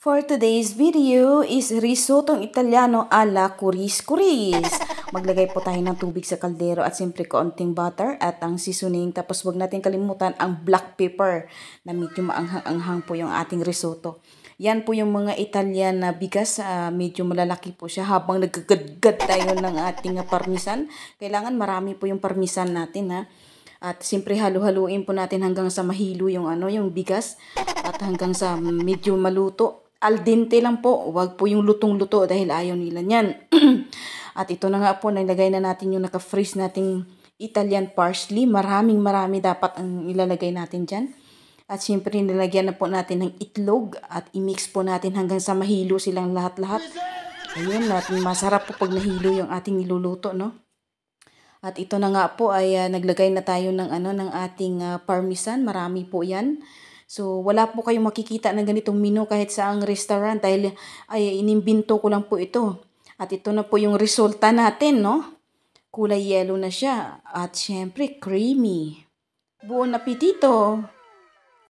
For today's video is risotong italiano ala kuris-kuris. Maglagay po tayo ng tubig sa kaldero at siyempre konting butter at ang seasoning. Tapos wag natin kalimutan ang black pepper na medyo maanghang-anghang po yung ating risotto. Yan po yung mga Italian na bigas. Uh, medyo malalaki po siya habang nagagadgad tayo ng ating ah, parmesan. Kailangan marami po yung parmesan natin ha. At siyempre halo-haluin po natin hanggang sa mahilo yung ano yung bigas at hanggang sa medyo maluto al dente lang po. Huwag po yung lutong-luto dahil ayaw nila niyan. At ito na nga po, nilagay na natin yung naka-freeze nating Italian parsley. Maraming marami dapat ang ilalagay natin dyan. At syempre, nilagyan na po natin ng itlog at i-mix po natin hanggang sa mahilo silang lahat-lahat. Ayun, natin masarap po pag nahilo yung ating niluluto, no? At ito na nga po ay uh, naglagay na tayo ng ano ng ating uh, parmesan. Marami po 'yan. So, wala po kayong makikita ng ganitong menu kahit sa ang restaurant dahil ay inimbinto ko lang po ito. At ito na po yung resulta natin, no? Kulay yellow na siya at syempre creamy. Buon apetito!